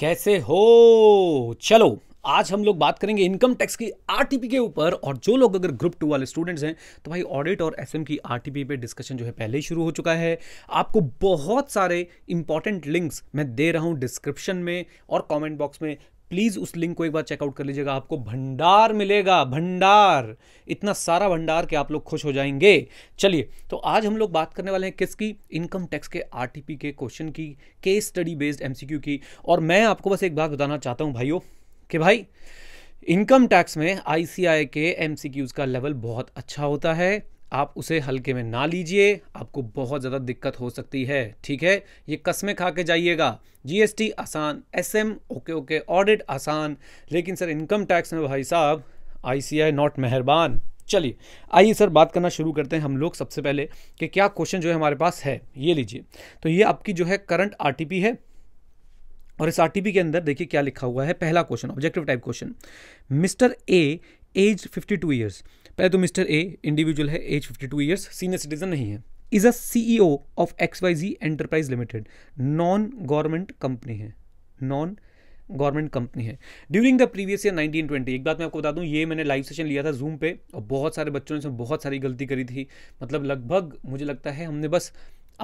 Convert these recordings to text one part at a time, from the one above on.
कैसे हो चलो आज हम लोग बात करेंगे इनकम टैक्स की आरटीपी के ऊपर और जो लोग अगर ग्रुप टू वाले स्टूडेंट्स हैं तो भाई ऑडिट और एसएम की आरटीपी पे डिस्कशन जो है पहले ही शुरू हो चुका है आपको बहुत सारे इंपॉर्टेंट लिंक्स मैं दे रहा हूँ डिस्क्रिप्शन में और कमेंट बॉक्स में प्लीज़ उस लिंक को एक बार चेकआउट कर लीजिएगा आपको भंडार मिलेगा भंडार इतना सारा भंडार कि आप लोग खुश हो जाएंगे चलिए तो आज हम लोग बात करने वाले हैं किसकी इनकम टैक्स के आरटीपी के क्वेश्चन की केस स्टडी बेस्ड एमसीक्यू की और मैं आपको बस एक बात बताना चाहता हूँ भाइयों कि भाई इनकम टैक्स में आईसीआई के एमसीक्यूज़ का लेवल बहुत अच्छा होता है आप उसे हल्के में ना लीजिए आपको बहुत ज़्यादा दिक्कत हो सकती है ठीक है ये कसमें खा के जाइएगा जीएसटी आसान एसएम ओके ओके ऑडिट आसान लेकिन सर इनकम टैक्स में भाई साहब आईसीआई नॉट मेहरबान चलिए आइए सर बात करना शुरू करते हैं हम लोग सबसे पहले कि क्या क्वेश्चन जो है हमारे पास है ये लीजिए तो ये आपकी जो है करंट आरटीपी है और इस आरटीपी के अंदर देखिए क्या लिखा हुआ है पहला question objective type question mister A age 52 two years पहले तो मिस्टर ए इंडिविजुअल है age fifty two years senior citizen नहीं है is a CEO of X Y Z enterprise limited non government company है नॉन गवर्नमेंट कंपनी है during the previous year 1920 एक बात मैं आपको बता दूं ये मैंने लाइव सेशन लिया था जूम पे और बहुत सारे बच्चों ने इसमें बहुत सारी गलती करी थी मतलब लगभग मुझे लगता है हमने बस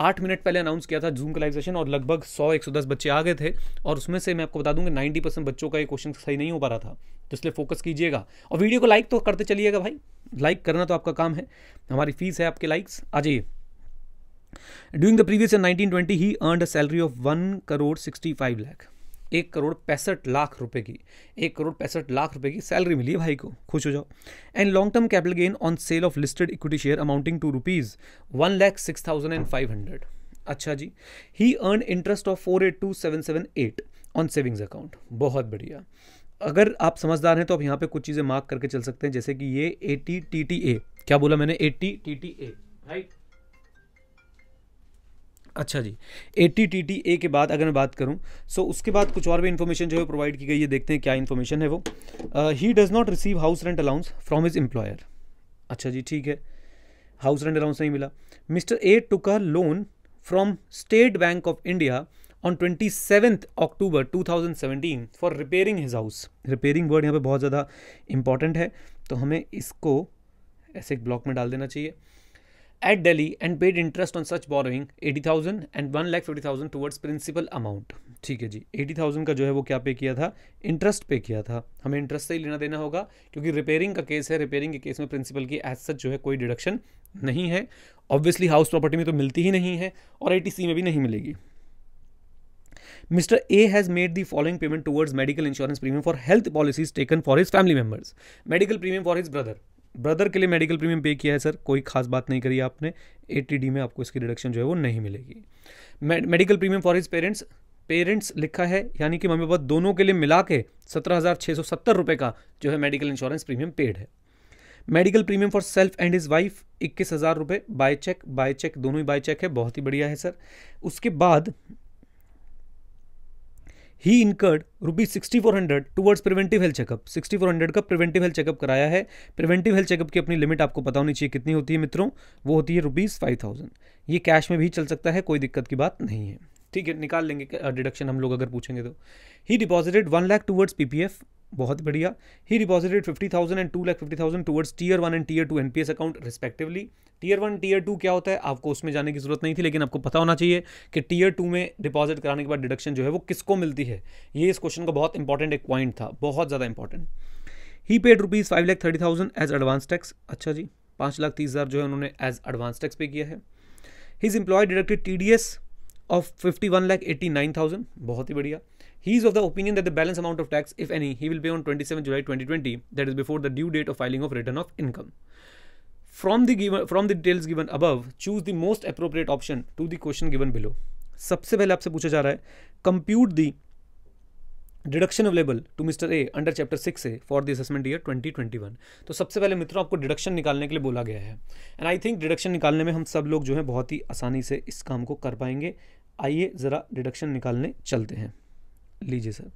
आठ मिनट पहले अनाउंस किया था जूम का लाइव सेशन और लगभग सौ एक सौ दस बच्चे आ गए थे और उसमें से मैं आपको बता दूँगी नाइन्टी परसेंट बच्चों का ये क्वेश्चन सही नहीं हो पा रहा था तो इसलिए फोकस कीजिएगा और वीडियो को लाइक तो करते चलिएगा भाई लाइक करना तो आपका काम है हमारी फीस है आपके लाइक्स आ जाइए during the previous year 1920 he earn a salary of one crore sixty five lakh एक करोड़ पैंसठ लाख रुपए की एक करोड़ पैंसठ लाख रुपए की सैलरी मिली है भाई को खुश हो जाओ and long term capital gain on sale of listed equity share amounting to rupees one lakh six thousand and five hundred अच्छा जी he earn interest of four eight two seven seven eight on savings account बहुत बढ़िया अगर आप समझदार हैं तो आप यहाँ पे कुछ चीज़ें मार्क करके चल सकते हैं जैसे कि ये ए टी टी ए क्या बोला मैंने eighty T A right अच्छा जी eighty T T A के बाद अगर मैं बात करूं सो so उसके बाद कुछ और भी इन्फॉर्मेशन जो है प्रोवाइड की गई है देखते हैं क्या इन्फॉर्मेशन है वो he does not receive house rent allowance from his employer अच्छा जी ठीक है हाउस रेंट अलाउंस नहीं मिला mister A took a loan from State Bank of India on twenty seventh October two thousand seventeen for repairing his house repairing word यहाँ पे बहुत ज़्यादा इंपॉर्टेंट है तो हमें इसको ऐसे एक ब्लॉक में डाल देना चाहिए at daily and paid interest on such borrowing eighty thousand and one lakh fifty thousand towards principal amount ठीक है जी एटी थाउजेंड का जो है वो क्या पे किया था इंटरेस्ट पे किया था हमें इंटरेस्ट से ही लेना देना होगा क्योंकि रिपेयरिंग का केस है रिपेयरिंग के केस में प्रिंसिपल की एज सच जो है कोई डिडक्शन नहीं है ऑब्वियसली हाउस प्रॉपर्टी में तो मिलती ही नहीं है और ए में भी नहीं मिलेगी mister A has made the following payment towards medical insurance premium for health policies taken for his family members medical premium for his brother brother के लिए मेडिकल प्रीमियम पे किया है सर कोई खास बात नहीं करी आपने ए में आपको इसकी डिडक्शन जो है वो नहीं मिलेगी medical premium for his parents parents लिखा है यानी कि मम्मी पापा दोनों के लिए मिला के सत्रह हज़ार छः सौ सत्तर रुपये का जो है मेडिकल इंश्योरेंस प्रीमियम पेड है medical premium for self and his wife इक्कीस हज़ार रुपये बाय चेक बाय चेक दोनों ही बाय चेक है बहुत ही बढ़िया है सर उसके बाद he incurred rupees sixty four hundred towards preventive health checkup sixty four hundred का प्रिवेंटिव हेल्थ चेकअप कराया है प्रिवेंटिव हेल्थ चेकअप की अपनी लिमिट आपको पता होनी चाहिए कितनी होती है मित्रों वो होती है रुपीज़ फाइव थाउजेंड ये कैश में भी चल सकता है कोई दिक्कत की बात नहीं है ठीक है निकाल लेंगे डिडक्शन हम लोग अगर पूछेंगे तो he deposited one lakh towards P P F बहुत बढ़िया he deposited fifty thousand and two lakh fifty thousand towards tier one and tier two NPS account respectively tier one tier two क्या होता है आपको उसमें जाने की जरूरत नहीं थी लेकिन आपको पता होना चाहिए कि टीयर टू में डिपॉजिट कराने के बाद डिडक्शन जो है वो किसको मिलती है ये इस क्वेश्चन का बहुत इंपॉर्टेंट एक पॉइंट था बहुत ज़्यादा important he paid rupees five lakh thirty thousand as advance tax अच्छा जी पाँच लाख तीस हज़ार जो है उन्होंने एज एडवांस टैक्स पे किया है his employer deducted T D S of fifty one lakh eighty nine thousand बहुत ही बढ़िया He is of the opinion that the balance amount of tax, if any, he will pay on 27 July 2020, that is before the due date of filing of return of income. From the given from the details given above, choose the most appropriate option to the question given below. सबसे पहले आपसे पूछा जा रहा है compute the deduction available to mister A under chapter six A for the assessment year 2021 तो सबसे पहले मित्रों आपको डिडक्शन निकालने के लिए बोला गया है एंड आई थिंक डिडक्शन निकालने में हम सब लोग जो है बहुत ही आसानी से इस काम को कर पाएंगे आइए ज़रा डिडक्शन निकालने चलते हैं लीजिए सर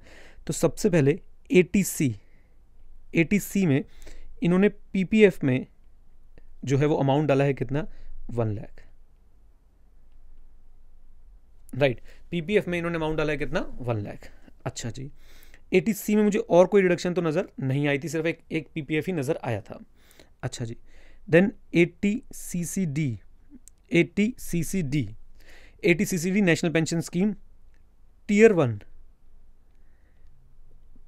तो सबसे पहले ए टी सी ए टी सी में इन्होंने पी पी एफ में जो है वो अमाउंट डाला है कितना one lakh right P P F में इन्होंने अमाउंट डाला है कितना वन लाख अच्छा जी ए टी सी में मुझे और कोई डिडक्शन तो नज़र नहीं आई थी सिर्फ एक एक पी पी एफ ही नज़र आया था अच्छा जी then eighty C C D eighty C C D eighty C C D national pension scheme tier one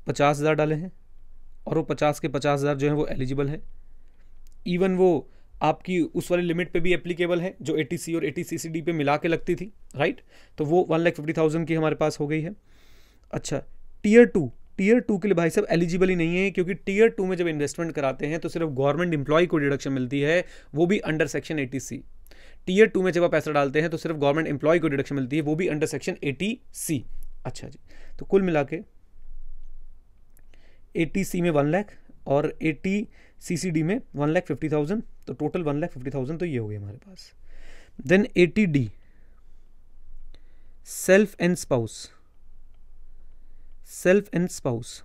पचास हज़ार डाले हैं और वो पचास के पचास हज़ार जो है वो एलिजिबल है इवन वो आपकी उस वाली लिमिट पे भी एप्लीकेबल है जो ए और ए टी पे मिला के लगती थी राइट तो वो वन लाख फिफ्टी थाउजेंड की हमारे पास हो गई है अच्छा टीयर टू टीयर टू के लिए भाई साहब एलिजिबल ही नहीं है क्योंकि टीयर टू में जब इन्वेस्टमेंट कराते हैं तो सिर्फ गवर्नमेंट इंप्लॉय को डिडक्शन मिलती है वो भी under section A tier two में जब आप पैसा डालते हैं तो सिर्फ गवर्नमेंट एम्प्लॉय को डिडक्शन मिलती है वो भी अंडर सेक्शन ए अच्छा जी तो कुल मिला के एटी सी में वन लैख और एटी सी सी डी में वन लैख फिफ्टी थाउजेंड तो total one lakh fifty thousand तो ये हो गया हमारे पास then eighty D self and spouse self and spouse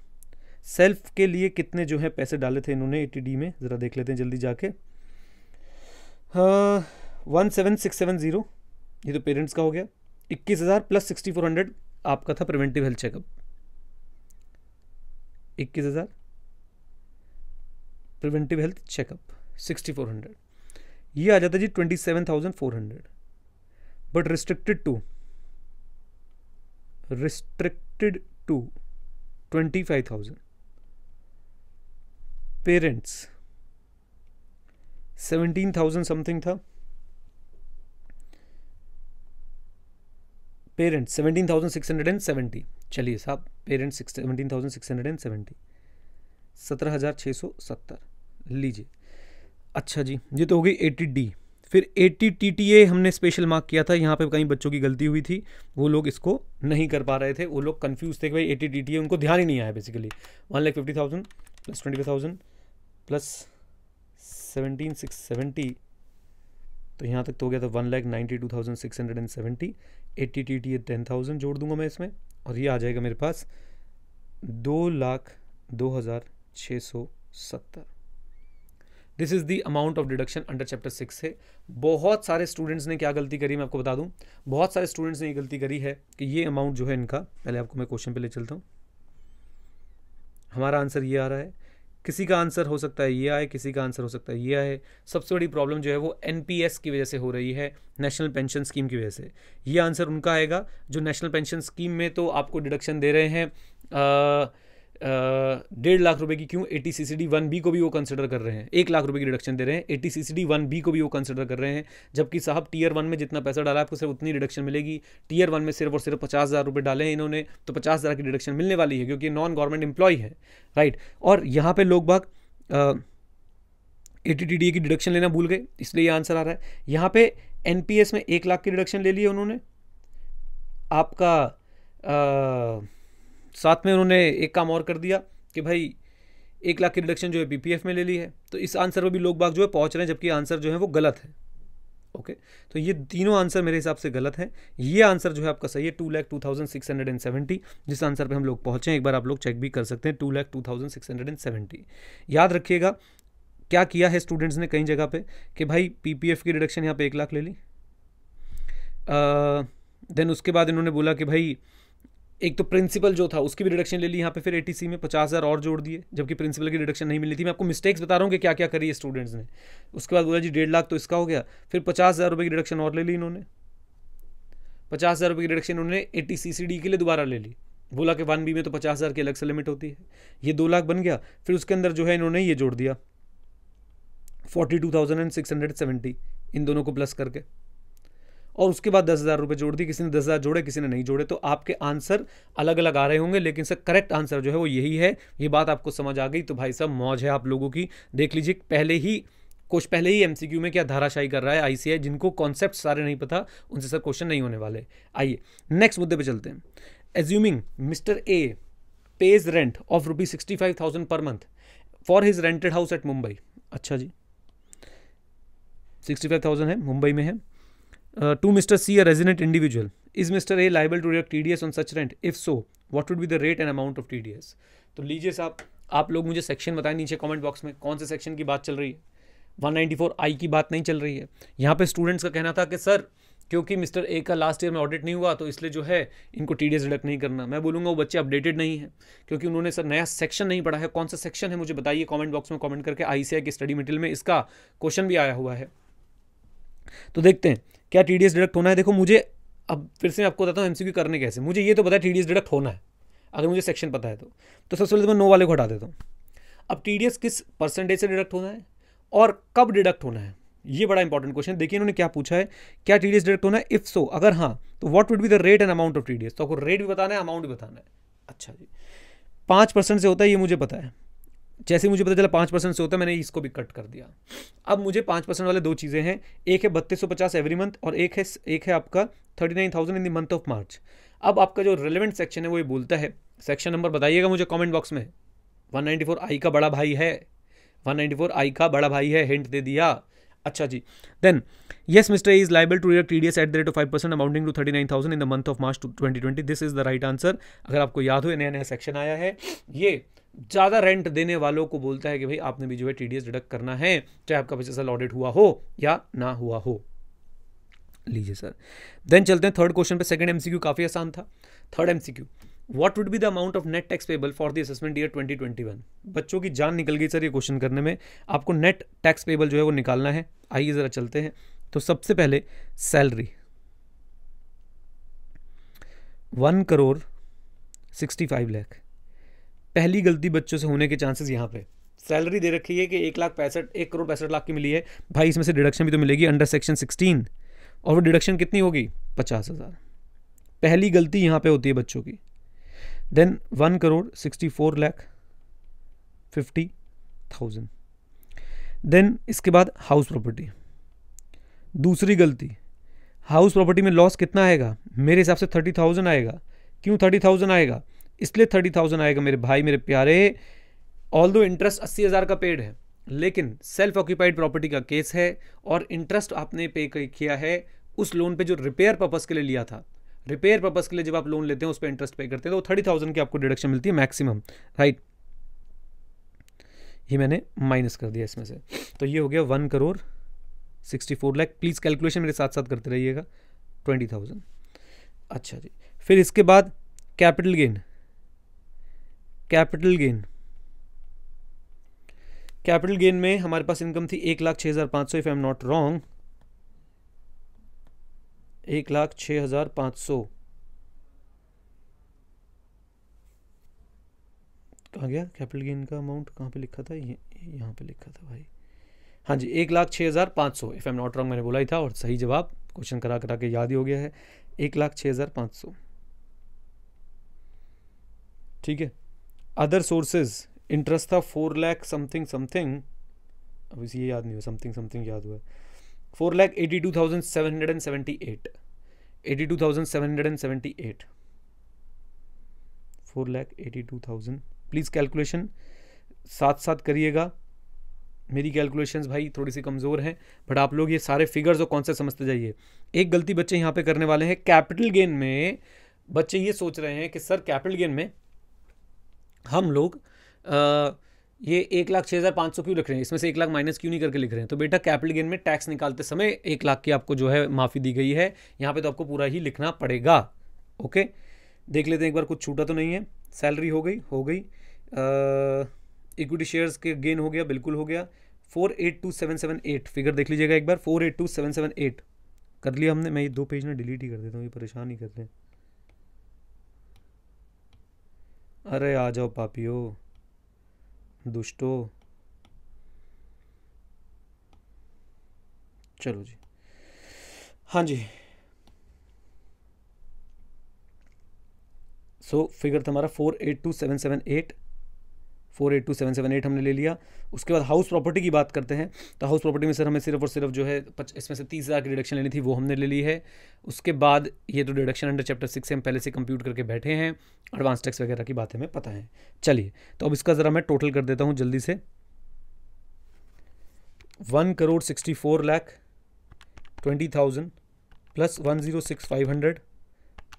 self के लिए कितने जो है पैसे डाले थे इन्होंने एटी डी में ज़रा देख लेते हैं जल्दी जाके one seven six seven zero ये तो पेरेंट्स का हो गया इक्कीस हज़ार प्लस सिक्सटी फोर हंड्रेड आपका था प्रिवेंटिव हेल्थ चेकअप इक्कीस हज़ार preventive health checkup sixty four hundred ये आ जाता जी twenty seven thousand four hundred but restricted to restricted to twenty five thousand parents seventeen thousand something था parents seventeen thousand six hundred and seventy चलिए साहब parents seventeen thousand six hundred and seventy सत्रह हज़ार छः सौ सत्तर लीजिए अच्छा जी ये तो हो गई एटी डी फिर eighty T T A हमने स्पेशल मार्क किया था यहाँ पे कहीं बच्चों की गलती हुई थी वो लोग इसको नहीं कर पा रहे थे वो लोग कन्फ्यूज थे कि भाई eighty T T A उनको ध्यान ही नहीं आया basically one lakh fifty thousand plus twenty five thousand plus seventeen six seventy तो यहाँ तक तो हो गया था one lakh ninety two thousand six hundred and seventy eighty T T ten thousand जोड़ दूंगा मैं इसमें और ये आ जाएगा मेरे पास दो लाख दो हज़ार छः सौ सत्तर this is the amount of deduction under chapter six से बहुत सारे स्टूडेंट्स ने क्या गलती करी मैं आपको बता दूं बहुत सारे स्टूडेंट्स ने ये गलती करी है कि ये अमाउंट जो है इनका पहले आपको मैं क्वेश्चन पे ले चलता हूँ हमारा आंसर ये आ रहा है किसी का आंसर हो सकता है ये आए किसी का आंसर हो सकता है ये आए सबसे बड़ी प्रॉब्लम जो है वो एन की वजह से हो रही है नेशनल पेंशन स्कीम की वजह से ये आंसर उनका आएगा जो नेशनल पेंशन स्कीम में तो आपको डिडक्शन दे रहे हैं आ, डेढ़ लाख रुपए की क्यों eighty C C D one B को भी वो कंसिडर कर रहे हैं एक लाख रुपए की रिडक्शन दे रहे हैं eighty C C D one B को भी वो कंसिडर कर रहे हैं जबकि साहब टीयर वन में जितना पैसा डाला आपको सिर्फ उतनी रिडक्शन मिलेगी टीयर वन में सिर्फ और सिर्फ पचास हज़ार रुपये डाले हैं इन्होंने तो पचास हज़ार की रिडक्शन मिलने वाली है क्योंकि नॉन गवर्नमेंट एम्प्लॉय है राइट और यहाँ पर लोग बाग ए टी टी डी की डिडक्शन लेना भूल गए इसलिए ये आंसर आ रहा है यहाँ पे एन पी एस में एक लाख की डिडक्शन ले ली है उन्होंने आपका साथ में उन्होंने एक काम और कर दिया कि भाई एक लाख की रिडक्शन जो है बीपीएफ में ले ली है तो इस आंसर पर भी लोग बाग जो है पहुँच रहे हैं जबकि आंसर जो है वो गलत है ओके तो ये तीनों आंसर मेरे हिसाब से गलत हैं ये आंसर जो है आपका सही है two lakh two thousand six hundred and seventy जिस आंसर पे हम लोग पहुंचे एक बार आप लोग चेक भी कर सकते हैं two lakh two thousand six hundred and seventy याद रखिएगा क्या किया है स्टूडेंट्स ने कई जगह पे कि भाई पीपीएफ की रिडक्शन यहाँ पे एक लाख ले ली देन उसके बाद इन्होंने बोला कि भाई एक तो प्रिंसिपल जो था उसकी भी रिडक्शन ले ली यहाँ पे फिर एटीसी में पचास हज़ार और जोड़ दिए जबकि प्रिंसिपल की रिडक्शन नहीं मिली थी मैं आपको मिस्टेक्स बता रहा हूँ कि क्या क्या करी स्टूडेंट्स ने उसके बाद बोला जी डेढ़ लाख तो इसका हो गया फिर पचास हज़ार रुपये की रिडक्शन और ले ली इन्होंने पचास हज़ार रुपये की रिडक्शन उन्होंने ए टी सी सी डी के लिए दोबारा ले ली बोला कि वन बी में तो पचास हज़ार की अलग से लिमिट होती है ये दो लाख बन गया फिर उसके अंदर जो है इन्होंने ये जोड़ दिया forty two thousand and six hundred seventy इन दोनों को प्लस करके और उसके बाद दस हज़ार रुपये जोड़ दी किसी ने दस हज़ार जोड़े किसी ने नहीं जोड़े तो आपके आंसर अलग अलग आ रहे होंगे लेकिन सर करेक्ट आंसर जो है वो यही है ये बात आपको समझ आ गई तो भाई साहब मौज है आप लोगों की देख लीजिए पहले ही कुछ पहले ही एमसीक्यू में क्या धाराशाही कर रहा है आईसीआई जिनको कॉन्सेप्ट सारे नहीं पता उनसे सर क्वेश्चन नहीं होने वाले आइए नेक्स्ट मुद्दे पे चलते हैं assuming mister A pays rent of rupees sixty five thousand per month for his rented house at Mumbai अच्छा जी सिक्सटी फाइव थाउजेंड है मुंबई में है Uh, to individual is mister A liable to Mr. T D S on such rent if so If would be the rate and amount of T D S तो लीजिए साहब आप लोग मुझे section बताएं नीचे कॉमेंट बॉक्स में कौन से सेक्शन की बात चल रही है 194 आई की बात नहीं चल रही है यहाँ पे स्टूडेंट्स का कहना था कि सर क्योंकि मिस्टर ए का लास्ट ईयर में ऑडिट नहीं हुआ तो इसलिए जो है इनको टी डी डिडक्ट नहीं करना मैं बोलूँगा वो बच्चे अपडेटेड नहीं है क्योंकि उन्होंने सर नया सेक्शन नहीं पढ़ा है कौन सा सेक्शन है मुझे बताइए कमेंट बॉक्स में कमेंट करके आई के स्टडी मटेरियल में इसका क्वेश्चन भी आया हुआ है तो देखते हैं क्या टी डिडक्ट होना है देखो मुझे अब फिर से आपको बताता हूँ एमसीबी करने कैसे मुझे ये तो पता है टी डिडक्ट होना है अगर मुझे सेक्शन पता है तो तो सबसे पहले तो मैं नो वाले को हटा देता हूँ अब टी किस परसेंटेज से डिडक्ट होना है और कब डिडक्ट होना है ये बड़ा इंपॉर्टेंट क्वेश्चन देखिए इन्होंने क्या पूछा है क्या टी डिडक्ट होना है इफ़ सो अगर हाँ तो what would be the rate and amount of T तो आपको रेट भी बताना है अमाउंट भी बताना है अच्छा जी पाँच परसेंट से होता है ये मुझे पता है जैसे मुझे पता चला पाँच परसेंट से होता है मैंने इसको भी कट कर दिया अब मुझे पाँच परसेंट वाले दो चीज़ें हैं एक है बत्तीस सौ पचास एवरी मंथ और एक है एक है आपका thirty nine thousand in the month of March अब आपका जो रेलिवेंट सेक्शन है वो ये बोलता है सेक्शन नंबर बताइएगा मुझे कॉमेंट बॉक्स में वन नाइन्टी फोर आई का बड़ा भाई है वन नाइन्टी फोर आई का बड़ा भाई है हिंट दे दिया अच्छा जी then yes mister is liable to deduct T D S at the rate of five percent amounting to thirty nine thousand in the month of March to twenty twenty this is the right answer अगर आपको याद हो नया नया section आया है ये ज़्यादा रेंट देने वालों को बोलता है कि भाई आपने भी जो है टी डिडक्ट करना है चाहे आपका पैसा ऑडिट हुआ हो या ना हुआ हो लीजिए सर देन चलते हैं थर्ड क्वेश्चन पे सेकंड एमसीक्यू काफ़ी आसान था third MCQ what would be the amount of net tax payable for the assessment year 2021 बच्चों की जान निकल गई सर ये क्वेश्चन करने में आपको नेट टैक्स पेबल जो है वो निकालना है आइए ज़रा चलते हैं तो सबसे पहले salary one crore sixty five lakh पहली गलती बच्चों से होने के चांसेस यहाँ पे सैलरी दे रखी है कि एक लाख पैंसठ एक करोड़ पैंसठ लाख की मिली है भाई इसमें से डिडक्शन भी तो मिलेगी अंडर सेक्शन सिक्सटीन और वो डिडक्शन कितनी होगी पचास हज़ार पहली गलती यहाँ पे होती है बच्चों की then one crore sixty four lakh fifty thousand then इसके बाद हाउस प्रॉपर्टी दूसरी गलती हाउस प्रॉपर्टी में लॉस कितना आएगा मेरे हिसाब से थर्टी थाउजेंड आएगा क्यों थर्टी थाउजेंड आएगा इसलिए थर्टी थाउजेंड आएगा मेरे भाई मेरे प्यारे ऑल दो इंटरेस्ट अस्सी हज़ार का पेड है लेकिन सेल्फ ऑक्यूपाइड प्रॉपर्टी का केस है और इंटरेस्ट आपने पे किया है उस लोन पे जो रिपेयर पर्पज़ के लिए लिया था रिपेयर पर्पज़ के लिए जब आप लोन लेते हैं उस पर इंटरेस्ट पे करते हैं तो थर्टी थाउजेंड की आपको डिडक्शन मिलती है मैक्सिमम राइट ये मैंने माइनस कर दिया इसमें से तो ये हो गया one crore sixty four lakh please calculation मेरे साथ साथ करते रहिएगा ट्वेंटी थाउजेंड अच्छा जी फिर इसके बाद capital gain capital gain capital gain में हमारे पास इनकम थी एक लाख छः हज़ार पाँच सौ if I am not wrong एक लाख छः हज़ार पाँच सौ कहाँ गया कैपिटल गेन का अमाउंट कहाँ पे लिखा था ये यहाँ पे लिखा था भाई हाँ जी एक लाख छः हज़ार पाँच सौ इफ़ एम नॉट रॉन्ग मैंने बोला ही था और सही जवाब क्वेश्चन करा करा के याद ही हो गया है एक लाख छः हज़ार पाँच सौ ठीक है अदर सोर्सेज इंटरेस्ट था फोर लैख समथिंग समथिंग अब इसे याद नहीं हुआ समथिंग समथिंग याद हुआ four lakh eighty two thousand seven hundred and seventy eight eighty two thousand seven hundred and seventy eight four lakh eighty two thousand please calculation साथ साथ करिएगा मेरी कैलकुलेशंस भाई थोड़ी सी कमज़ोर हैं बट आप लोग ये सारे फिगर्स और कौन से समझते जाइए एक गलती बच्चे यहाँ पे करने वाले हैं कैपिटल गेन में बच्चे ये सोच रहे हैं कि सर कैपिटल गेन में हम लोग ये एक लाख छः हज़ार पाँच सौ क्यों लिख रहे हैं इसमें से एक लाख माइनस क्यों नहीं करके लिख रहे हैं तो बेटा कैपिटल गेन में टैक्स निकालते समय एक लाख की आपको जो है माफ़ी दी गई है यहाँ पे तो आपको पूरा ही लिखना पड़ेगा ओके देख लेते हैं एक बार कुछ छूटा तो नहीं है सैलरी हो गई हो गई इक्विटी शेयर्स के गेन हो गया बिल्कुल हो गया four eight two seven seven eight figure देख लीजिएगा एक बार four eight two seven seven eight कर लिया हमने मैं ये दो पेज ना डिलीट ही कर देता हूँ ये परेशान ही करते हैं अरे आ जाओ पापियो दुष्टो चलो जी हाँ जी सो फिगर तुम्हारा four eight two seven seven eight four eight two seven seven eight हमने ले लिया उसके बाद हाउस प्रॉपर्टी की बात करते हैं तो हाउस प्रॉपर्टी में सर हमें सिर्फ और सिर्फ जो है इसमें से तीस हज़ार की डिडक्शन लेनी थी वो हमने ले ली है उसके बाद ये तो डिडक्शन अंडर चैप्टर सिक्स हम पहले से कंप्यूट करके बैठे हैं एडवांस टैक्स वगैरह की बातें हमें पता है चलिए तो अब इसका ज़रा मैं टोटल कर देता हूँ जल्दी से one crore sixty four lakh twenty thousand plus one zero six five hundred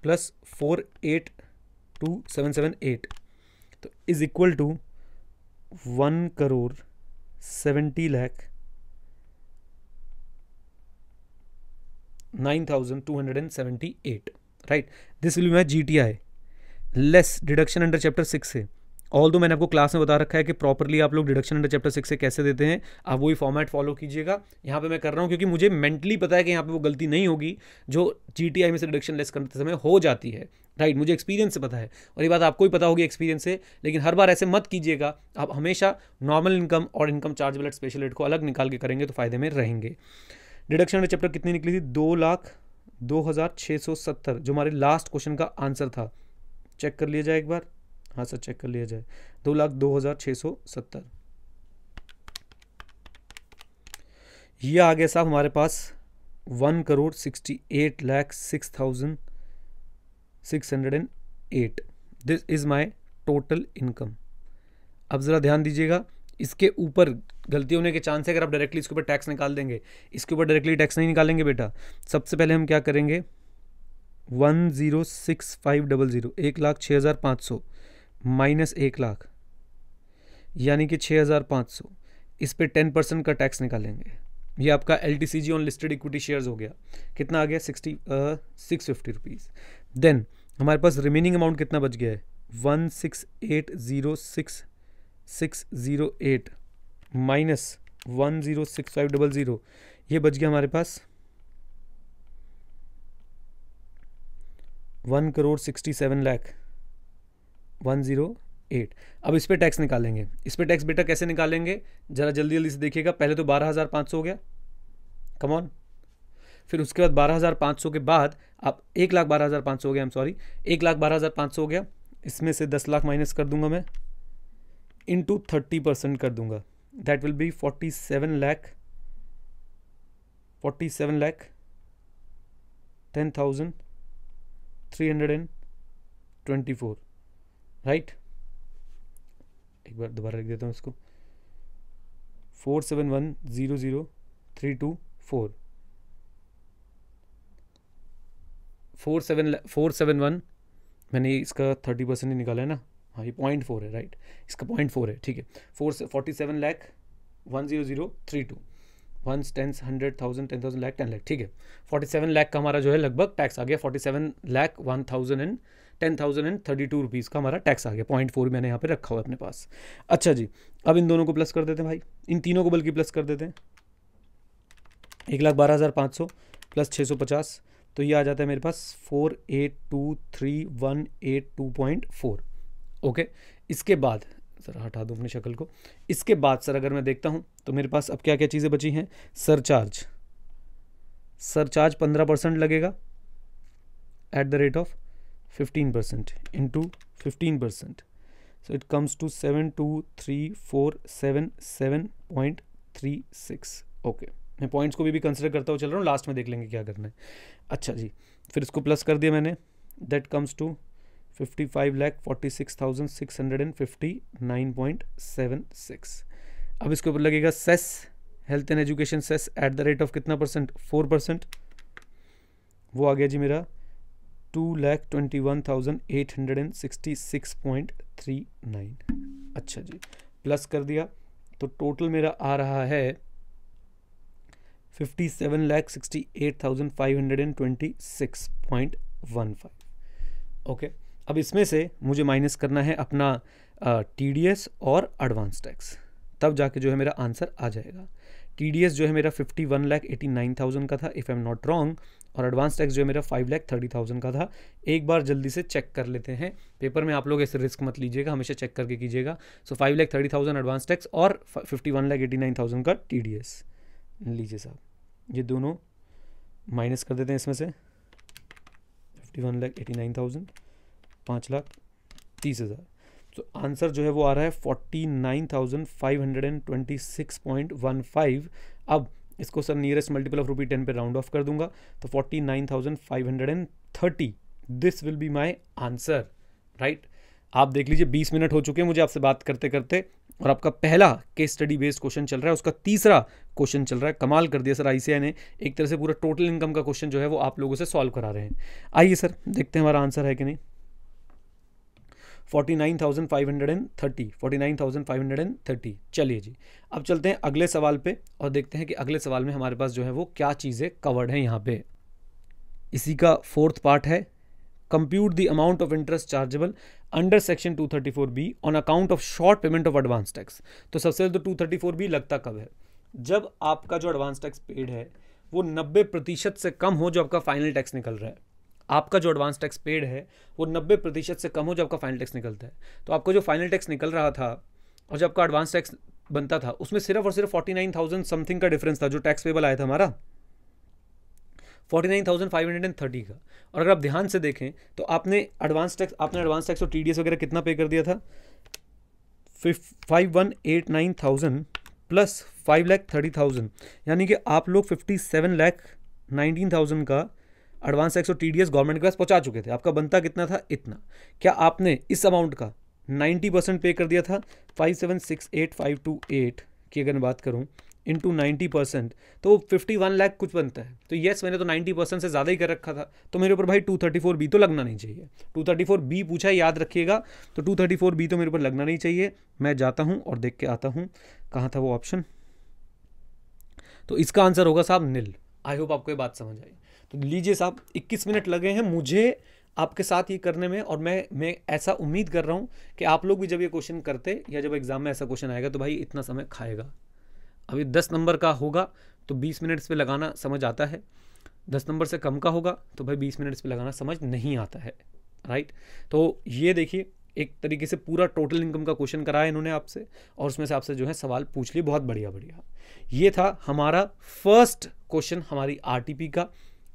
plus four eight two seven seven eight तो is equal to one crore seventy lakh nine thousand two hundred and seventy eight right this will be my G T I less deduction under chapter six है although मैंने आपको class में बता रखा है कि properly आप लोग डिडक्शन अंडर चैप्टर सिक्स से कैसे देते हैं आप वही फॉर्मेट फॉलो कीजिएगा यहाँ पे मैं कर रहा हूँ क्योंकि मुझे मेंटली पता है कि यहाँ पे वो गलती नहीं होगी जो जी में से डिडक्शन लेस करते समय हो जाती है राइट मुझे एक्सपीरियंस से पता है और ये बात आपको ही पता होगी एक्सपीरियंस से लेकिन हर बार ऐसे मत कीजिएगा आप हमेशा नॉर्मल इनकम और income charge at special rate को अलग निकाल के करेंगे तो फायदे में रहेंगे डिडक्शन अंडर चैप्टर कितनी निकली थी दो लाख दो हज़ार छः सौ सत्तर जो हमारे लास्ट क्वेश्चन का आंसर था चेक कर लिया जाए एक बार हाँ सर चेक कर लिया जाए दो लाख दो हज़ार छः सौ सत्तर ये आ गया साहब हमारे पास one crore sixty eight lakh six thousand six hundred and eight this is my total income अब ज़रा ध्यान दीजिएगा इसके ऊपर गलती होने के चांस है अगर आप डायरेक्टली इसके ऊपर टैक्स निकाल देंगे इसके ऊपर डायरेक्टली टैक्स नहीं निकालेंगे बेटा सबसे पहले हम क्या करेंगे one zero six five double zero एक लाख छः हज़ार पाँच सौ माइनस एक लाख यानी कि छः हज़ार पाँच सौ इस पर टेन परसेंट का टैक्स निकालेंगे ये आपका L T C G on listed equity shares हो गया कितना आ गया sixty six fifty rupees then हमारे पास रिमेनिंग अमाउंट कितना बच गया है one six eight zero six six zero eight minus one zero six five double zero ये बच गया हमारे पास one crore sixty seven lakh one zero eight अब इस पर टैक्स निकालेंगे इस पर टैक्स बेटा कैसे निकालेंगे ज़रा जल्दी जल्दी से देखिएगा पहले तो बारह हज़ार पाँच सौ हो गया कमॉन फिर उसके बाद बारह हज़ार पाँच सौ के बाद आप एक लाख बारह हज़ार पाँच सौ हो गया एम सॉरी एक लाख बारह हज़ार पाँच सौ हो गया इसमें से दस लाख माइनस कर दूंगा मैं इंटू थर्टी परसेंट कर दूंगा that will be forty seven lakh forty seven lakh ten thousand three hundred and twenty four right एक बार दोबारा लिख देता हूँ इसको four seven one zero zero three two four four seven four seven one मैंने इसका थर्टी परसेंट ही निकाला है ना हाँ ये पॉइंट फोर है राइट इसका पॉइंट फोर है ठीक है फोर से forty seven lakh one zero zero three two one tens hundred thousand ten thousand lakh ten lakh ठीक है फोर्टी सेवन लैख का हमारा जो है लगभग टैक्स आ गया forty seven lakh one thousand and ten thousand and thirty two rupees का हमारा टैक्स आ गया पॉइंट फोर मैंने यहाँ पे रखा हुआ है अपने पास अच्छा जी अब इन दोनों को प्लस कर देते हैं भाई इन तीनों को बल्कि प्लस कर देते हैं एक लाख बारह हज़ार पाँच सौ प्लस छः सौ पचास तो ये आ जाता है मेरे पास four eight two three one eight two point four okay इसके बाद सर हटा दूँ अपनी शक्ल को इसके बाद सर अगर मैं देखता हूँ तो मेरे पास अब क्या क्या चीज़ें बची हैं सरचार्ज सरचार्ज पंद्रह परसेंट लगेगा at the rate of two percent into three percent so it comes to six okay मैं पॉइंट्स को भी भी कंसिडर करता हूँ चल रहा हूँ लास्ट में देख लेंगे क्या करना है अच्छा जी फिर इसको प्लस कर दिया मैंने that comes to fifty five lakh forty six thousand six hundred and fifty nine point seven six अब इसके ऊपर लगेगा cess health and education cess at the rate of कितना परसेंट फोर परसेंट वो आ गया जी मेरा two lakh twenty one thousand eight hundred and sixty six point three nine अच्छा जी प्लस कर दिया तो टोटल मेरा आ रहा है fifty seven lakh sixty eight thousand five hundred and twenty six point one five okay अब इसमें से मुझे माइनस करना है अपना टी डी एस और एडवांस टैक्स तब जाके जो है मेरा आंसर आ जाएगा टी डी एस जो है मेरा fifty one lakh eighty nine thousand का था if I am not wrong और एडवांस टैक्स जो है मेरा फाइव लैख थर्टी थाउजेंड का था एक बार जल्दी से चेक कर लेते हैं पेपर में आप लोग ऐसे रिस्क मत लीजिएगा हमेशा चेक करके कीजिएगा so five lakh thirty thousand advance tax और fifty one lakh eighty nine thousand का टी डी एस लीजिए साहब ये दोनों माइनस कर देते हैं इसमें से fifty one lakh eighty nine thousand पाँच लाख तीस हज़ार तो आंसर जो है वो आ रहा है forty nine thousand five hundred and twenty six point one five अब इसको sir nearest multiple of rupee ten पर राउंड ऑफ कर दूंगा तो forty nine thousand five hundred and thirty this will be my answer right आप देख लीजिए बीस मिनट हो चुके हैं मुझे आपसे बात करते करते और आपका पहला केस स्टडी बेस्ड क्वेश्चन चल रहा है उसका तीसरा क्वेश्चन चल रहा है कमाल कर दिया सर आईसीआई ने एक तरह से पूरा टोटल इनकम का क्वेश्चन जो है वो आप लोगों से सॉल्व करा रहे हैं आइए सर देखते हैं हमारा आंसर है कि नहीं forty nine thousand five hundred and thirty forty nine thousand five hundred and thirty चलिए जी अब चलते हैं अगले सवाल पे और देखते हैं कि अगले सवाल में हमारे पास जो है वो क्या चीज़ें कवर्ड हैं यहाँ पे इसी का फोर्थ पार्ट है compute compute amount of interest chargeable under section 234 B on account of short payment of advance tax तो सबसे तो बी लगता कब है जब आपका जो एडवांस टैक्स पेड है वो 90 प्रतिशत से कम हो जो आपका फाइनल टैक्स निकल रहा है आपका जो एडवांस टैक्स पेड है वो नब्बे प्रतिशत से कम हो जो आपका फाइनल टैक्स निकलता है तो आपका जो फाइनल टैक्स निकल रहा था और जब आपका एडवांस टैक्स बनता था उसमें सिर्फ और सिर्फ फोर्टी नाइन थाउजेंड समथिंग का डिफरेंस था जो टैक्स पेबल आया था हमारा forty nine thousand five hundred and thirty का और अगर आप ध्यान से देखें तो आपने एडवांस टैक्स आपने एडवांस टैक्स और टी डी एस वगैरह कितना पे कर दिया था five one eight nine thousand plus five lakh thirty thousand यानी कि आप लोग fifty seven lakh nineteen thousand का एडवांस टैक्स और टी गवर्नमेंट के पास पहुंचा चुके थे आपका बनता कितना था इतना क्या आपने इस अमाउंट का 90 परसेंट पे कर दिया था five seven six eight five two eight की अगर मैं बात करूँ इन टू नाइन्टी परसेंट तो वो फिफ्टी वन लैख कुछ बनता है तो येस मैंने तो नाइन्टी परसेंट से ज़्यादा ही कर रखा था तो मेरे ऊपर भाई टू थर्टी फोर बी तो लगना नहीं चाहिए टू थर्टी फोर बी पूछा याद रखिएगा तो टू थर्टी फोर बी तो मेरे ऊपर लगना नहीं चाहिए मैं जाता हूँ और देख के आता हूँ कहाँ था वो ऑप्शन तो इसका आंसर होगा साहब नील आई होप आपको ये बात समझ आई तो लीजिए साहब 21 मिनट लगे हैं मुझे आपके साथ ये करने में और मैं मैं ऐसा उम्मीद कर रहा हूँ कि आप लोग भी जब ये क्वेश्चन करते या जब एग्ज़ाम में ऐसा क्वेश्चन आएगा तो भाई इतना समय खाएगा अभी दस नंबर का होगा तो बीस मिनट्स पे लगाना समझ आता है दस नंबर से कम का होगा तो भाई बीस मिनट्स पे लगाना समझ नहीं आता है राइट तो ये देखिए एक तरीके से पूरा टोटल इनकम का क्वेश्चन कराया इन्होंने आपसे और उसमें से आपसे जो है सवाल पूछ लिए बहुत बढ़िया बढ़िया ये था हमारा फर्स्ट क्वेश्चन हमारी आरटीपी का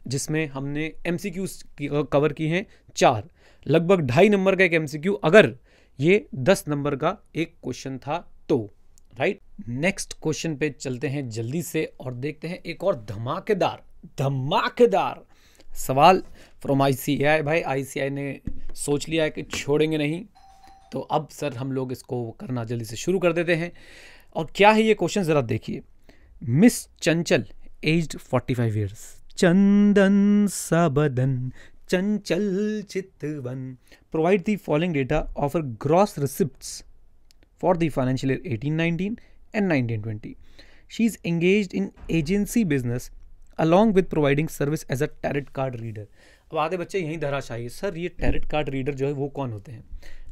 जिसमें हमने एम सी कवर की हैं चार लगभग ढाई नंबर का एक एम अगर ये दस नंबर का एक क्वेश्चन था तो राइट नेक्स्ट क्वेश्चन पे चलते हैं जल्दी से और देखते हैं एक और धमाकेदार धमाकेदार सवाल फ्रॉम आईसीआई भाई आईसीआई ने सोच लिया है कि छोड़ेंगे नहीं तो अब सर हम लोग इसको करना जल्दी से शुरू कर देते हैं और क्या है ये क्वेश्चन ज़रा देखिए Miss Chanchal aged 45 five years चंदन सबदन चंचल चितवन provide the following data of her gross receipt for the financial year eighteen nineteen and nineteen twenty she is engage in agency business along with providing service as a tarot card reader अब आधे बच्चे यहीं धरा चाहिए sir ये टेरिट card reader जो है वो कौन होते हैं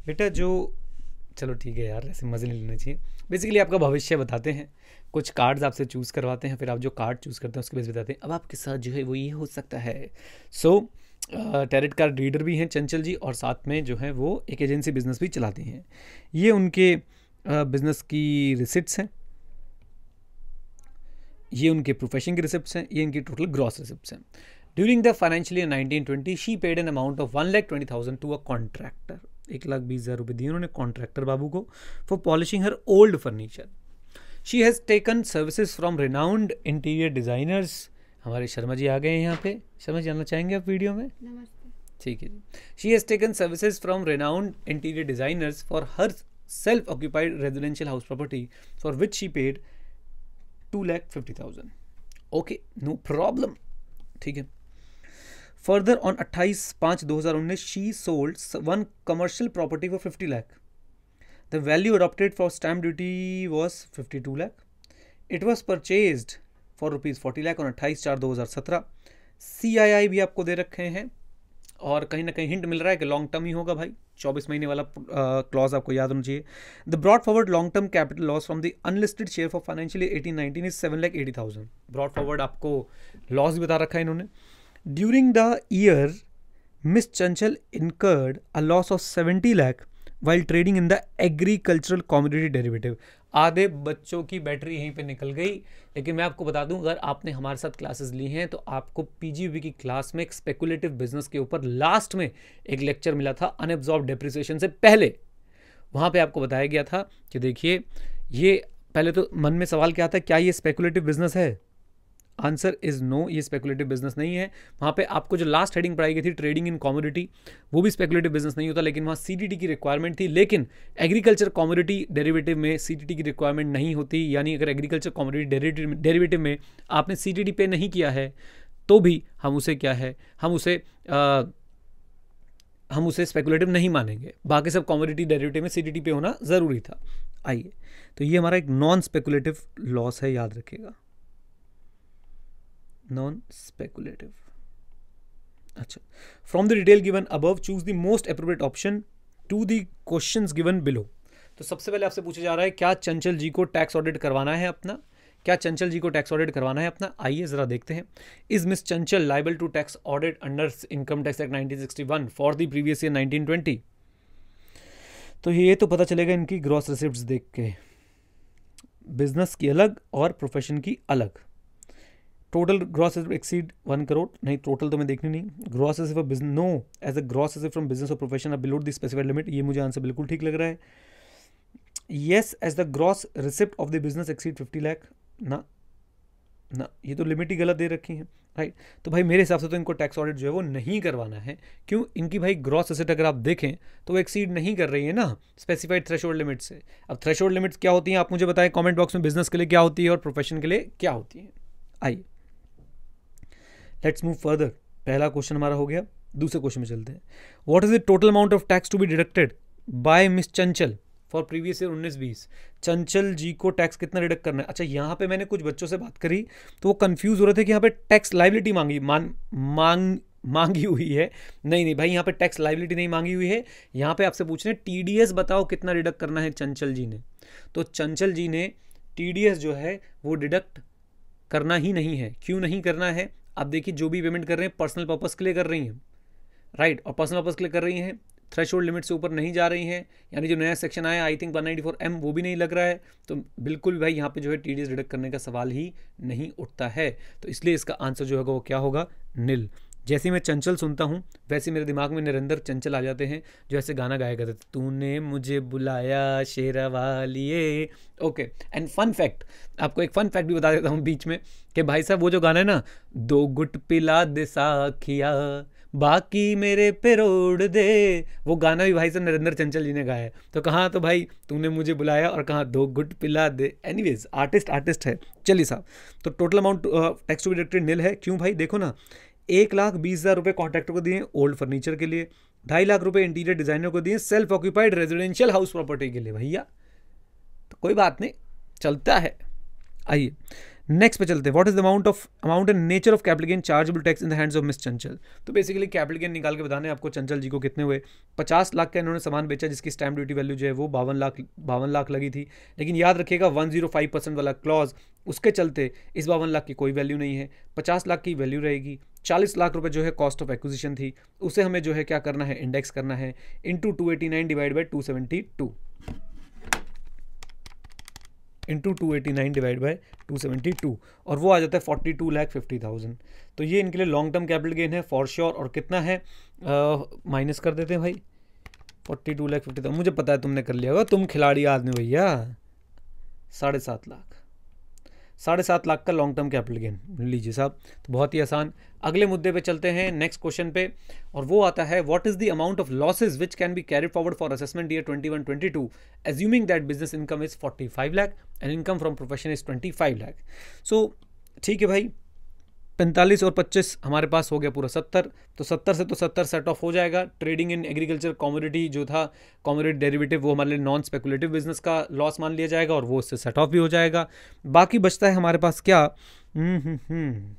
बेटा जो चलो ठीक है यार ऐसे मजे नहीं लेने चाहिए बेसिकली आपका भविष्य बताते हैं कुछ कार्ड्स आपसे चूज़ करवाते हैं फिर आप जो कार्ड चूज़ करते हैं उसके बेस बताते हैं अब आपके साथ जो है वो ये हो सकता है so so, tarot card reader भी हैं चंचल जी और साथ में जो है वो एक एजेंसी बिज़नेस भी चलाती हैं ये उनके बिज़नेस की रिसिप्ट हैं ये उनके प्रोफेशन की रिसिप्ट हैं ये इनकी टोटल ग्रॉस रिसिप्ट हैं during the financial year twenty she paid an amount of one lakh twenty thousand to a contractor एक लाख बीस हज़ार रुपये दिए उन्होंने कॉन्ट्रैक्टर बाबू को for polishing her old furniture she has taken services from renowned interior designers हमारे शर्मा जी आ गए हैं यहाँ पे शर्मा जी आना चाहेंगे आप वीडियो में ठीक है she has taken services from renowned interior designers for her self occupied residential house property for which she paid two lakh fifty thousand okay no problem ठीक है फर्दर ऑन 28 पाँच 2019 she sold one commercial property for 50 lakh the value adopted for stamp duty was 52 lakh it was purchase for rupees forty lakh और अट्ठाईस चार दो हज़ार सत्रह सी आई आई भी आपको दे रखे हैं और कहीं ना कहीं हिंट मिल रहा है कि लॉन्ग टर्म ही होगा भाई चौबीस महीने वाला क्लॉज आपको याद होना चाहिए the brought forward long term capital loss from the unlisted share for financially eighteen nineteen is seven lakh eighty thousand brought forward आपको लॉस भी बता रखा है इन्होंने During the year, मिस Chanchal incurred a loss of 70 lakh while trading in the agricultural commodity derivative. आधे बच्चों की बैटरी यहीं पे निकल गई लेकिन मैं आपको बता दूं अगर आपने हमारे साथ क्लासेस ली हैं तो आपको पीजीवी की क्लास में एक स्पेकुलेटिव बिजनेस के ऊपर लास्ट में एक लेक्चर मिला था अनएब्जॉर्ब डेप्रिसिएशन से पहले वहाँ पे आपको बताया गया था कि देखिए ये पहले तो मन में सवाल क्या था क्या ये स्पेकुलेटिव बिजनेस है आंसर इज नो ये स्पेकुलेटिव बिजनेस नहीं है वहाँ पे आपको जो लास्ट हेडिंग पढ़ाई गई थी ट्रेडिंग इन कॉमोडिटी वो भी स्पेकुलेटिव बिजनेस नहीं होता लेकिन वहाँ सी की रिक्वायरमेंट थी लेकिन एग्रीकल्चर कॉमोडिटी डेरिवेटिव में सी की रिक्वायरमेंट नहीं होती यानी अगर एग्रीकल्चर कॉमोडिटी डेरिवेटिव में आपने सी टी पे नहीं किया है तो भी हम उसे क्या है हम उसे आ, हम उसे स्पेकुलेटिव नहीं मानेंगे बाकी सब कॉमोडिटी डेरिवेटिव में सी पे होना ज़रूरी था आइए तो ये हमारा एक नॉन स्पेकुलेटिव लॉस है याद रखिएगा नॉन स्पेकुलेटिव अच्छा from the detail given above choose the most appropriate option to the questions given below तो सबसे पहले आपसे पूछा जा रहा है क्या चंचल जी को टैक्स ऑडिट करवाना है अपना क्या चंचल जी को टैक्स ऑडिट करवाना है अपना आइए ज़रा देखते हैं is Miss Chanchal liable to tax audit under income tax act 1961 for the previous year 1920 तो ये तो पता चलेगा इनकी ग्रॉस रिसिप्ट देख के बिजनेस की अलग और प्रोफेशन की अलग total gross is exceed one crore नहीं टोटल तो मैं देखनी नहीं gross as from business no as a gross is from business और प्रोफेशन अब बिलो द स्पेसिफाइड लिमिट ये मुझे आंसर बिल्कुल ठीक लग रहा है yes as the gross receipt of the business exceed fifty lakh ना ना ये तो लिमिट ही गलत दे रखी है राइट तो भाई मेरे हिसाब से तो इनको टैक्स ऑडिट जो है वो नहीं करवाना है क्यों इनकी भाई ग्रॉस असेट अगर आप देखें तो वो एक्सीड नहीं कर रही है ना स्पेसिफाइड थ्रेशोल्ड लिमिट से अब थ्रेशोल्ड लिमिट्स क्या होती हैं आप मुझे बताएं कमेंट बॉक्स में बिजनेस के लिए क्या होती है और प्रोफेशन के लिए क्या होती है आइए लेट्स मूव फर्दर पहला क्वेश्चन हमारा हो गया दूसरे क्वेश्चन में चलते हैं what is the total amount of tax to be deducted by Miss Chanchal for previous year उन्नीस बीस चंचल जी को टैक्स कितना डिडक्ट करना है अच्छा यहाँ पे मैंने कुछ बच्चों से बात करी तो वो कंफ्यूज हो रहे थे कि यहाँ पे टैक्स लाइबिलिटी मांगी मान मांग मांगी हुई है नहीं नहीं भाई यहाँ पे टैक्स लाइबिलिटी नहीं मांगी हुई है यहाँ पे आपसे पूछ रहे हैं एस बताओ कितना डिडक्ट करना है चंचल जी ने तो चंचल जी ने टी डी एस जो है वो डिडक्ट करना ही नहीं है क्यों नहीं करना है आप देखिए जो भी पेमेंट कर रहे हैं पर्सनल पर्पज़ के लिए कर रही हैं राइट और पर्सनल पर्पज़ के लिए कर रही हैं थ्रेश लिमिट से ऊपर नहीं जा रही हैं यानी जो नया सेक्शन आया I think one ninety four M वो भी नहीं लग रहा है तो बिल्कुल भाई यहाँ पे जो है टी डिडक्ट करने का सवाल ही नहीं उठता है तो इसलिए इसका आंसर जो है वो क्या होगा निल जैसे मैं चंचल सुनता हूँ वैसे मेरे दिमाग में निरंतर चंचल आ जाते हैं जो ऐसे गाना गाया करते थे तूने मुझे बुलाया शेरा वालिए ओके एंड फन फैक्ट आपको एक फन फैक्ट भी बता देता हूँ बीच में कि भाई साहब वो जो गाना है ना दो गुट पिला दे साखिया बाकी मेरे पे रोड दे वो गाना भी भाई साहब नरेंद्र चंचल जी ने गाया है तो कहाँ तो भाई तूने मुझे बुलाया और कहाँ दो गुट पिला दे एनीवेज आर्टिस्ट आर्टिस्ट है चलिए साहब तो total amount tax to be deducted nil है क्यों भाई देखो ना एक लाख बीस हज़ार रुपये कॉन्ट्रैक्टर को दिए ओल्ड फर्नीचर के लिए ढाई लाख रुपये इंटीरियर डिज़ाइनर को दिए self occupied residential house property के लिए भैया तो कोई बात नहीं चलता है आइए नेक्स्ट पे चलते हैं what is the amount of amount and nature of capital gain chargeable tax in the hands of miss Chanchal तो बेसिकली कैपिटल गेन निकाल के बताने आपको चंचल जी को कितने हुए पचास लाख का इन्होंने सामान बेचा जिसकी स्टैम्प ड्यूटी वैल्यू जो है वो बावन लाख बावन लाख लगी थी लेकिन याद रखिएगा वन जीरो फाइव परसेंट वाला क्लॉज उसके चलते इस बावन लाख की कोई वैल्यू नहीं है पचास लाख की वैल्यू रहेगी चालीस लाख रुपए जो है कॉस्ट ऑफ एक्विजिशन थी उसे हमें जो है क्या करना है इंडेक्स करना है into two eighty nine divide by two seventy two into two eighty nine divide by two seventy two और वो आ जाता है forty two lakh fifty thousand तो ये इनके लिए लॉन्ग टर्म कैपिटल गेन है फॉर श्योर और कितना है माइनस कर देते हैं भाई forty two lakh fifty thousand मुझे पता है तुमने कर लिया होगा तुम खिलाड़ी आदमी भैया साढ़े सात लाख साढ़े सात लाख का लॉन्ग टर्म कैपिटल गेन लीजिए साहब तो बहुत ही आसान अगले मुद्दे पे चलते हैं नेक्स्ट क्वेश्चन पे और वो आता है what is the amount of losses which can be carry forward for assessment year twenty one twenty two assuming that business income is forty five lakh and income from profession is twenty five lakh so ठीक है भाई पैंतालीस और पच्चीस हमारे पास हो गया पूरा सत्तर तो सत्तर से तो सत्तर सेट ऑफ हो जाएगा ट्रेडिंग इन एग्रीकल्चर कॉमोडिटी जो था कॉमोडिटी डेरिवेटिव वो हमारे लिए नॉन स्पेकुलेटिव बिजनेस का लॉस मान लिया जाएगा और वो उससे सेट ऑफ भी हो जाएगा बाकी बचता है हमारे पास क्या हम्म, हम्म, हम्म।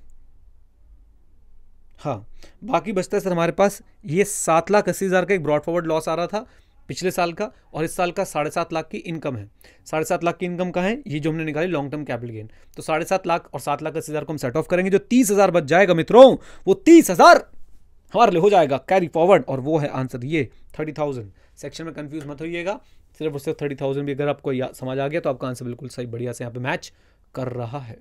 हाँ बाकी बचता है सर हमारे पास ये सात लाख अस्सी हज़ार का एक ब्रॉड फॉरवर्ड लॉस आ रहा था पिछले साल का और इस साल का साढ़े सात लाख की इनकम है साढ़े सात लाख की इनकम का है ये जो हमने निकाली लॉन्ग टर्म कैपिटल गेन तो साढ़े सात लाख और सात लाख अस्सी हज़ार को हम सेट ऑफ करेंगे जो तीस हज़ार बच जाएगा मित्रों वो तीस हज़ार हमारे लिए हो जाएगा कैरी फॉरवर्ड और वो है आंसर ये थर्टी थाउजेंड सेक्शन में कंफ्यूज मत होइएगा सिर्फ और सिर्फ थर्टी थाउजेंड भी अगर आपको समझ आ गया तो आपका आंसर बिल्कुल सही बढ़िया से यहाँ पे मैच कर रहा है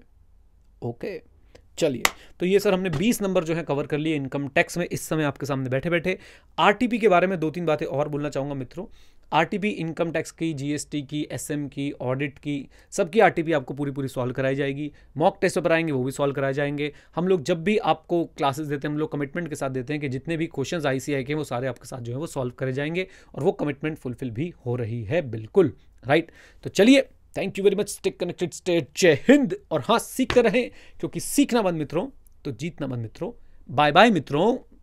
ओके okay. चलिए तो ये सर हमने 20 नंबर जो है कवर कर लिए इनकम टैक्स में इस समय आपके सामने बैठे बैठे आरटीपी के बारे में दो तीन बातें और बोलना चाहूंगा मित्रों आरटीपी इनकम टैक्स की जीएसटी की एसएम की ऑडिट की सबकी आरटीपी आपको पूरी पूरी सॉल्व कराई जाएगी मॉक टेस्ट पर आएंगे वो भी सॉल्व कराए जाएंगे हम लोग जब भी आपको क्लासेस देते हैं हम लोग कमिटमेंट के साथ देते हैं कि जितने भी क्वेश्चन आईसीआई के वो सारे आपके साथ जो है वो सॉल्व करे जाएंगे और वो कमिटमेंट फुलफिल भी हो रही है बिल्कुल राइट तो चलिए thank you very much stay connected state जय हिंद और हाँ सीखते रहें क्योंकि सीखना मन मित्रों तो जीतना मन मित्रों बाय बाय मित्रों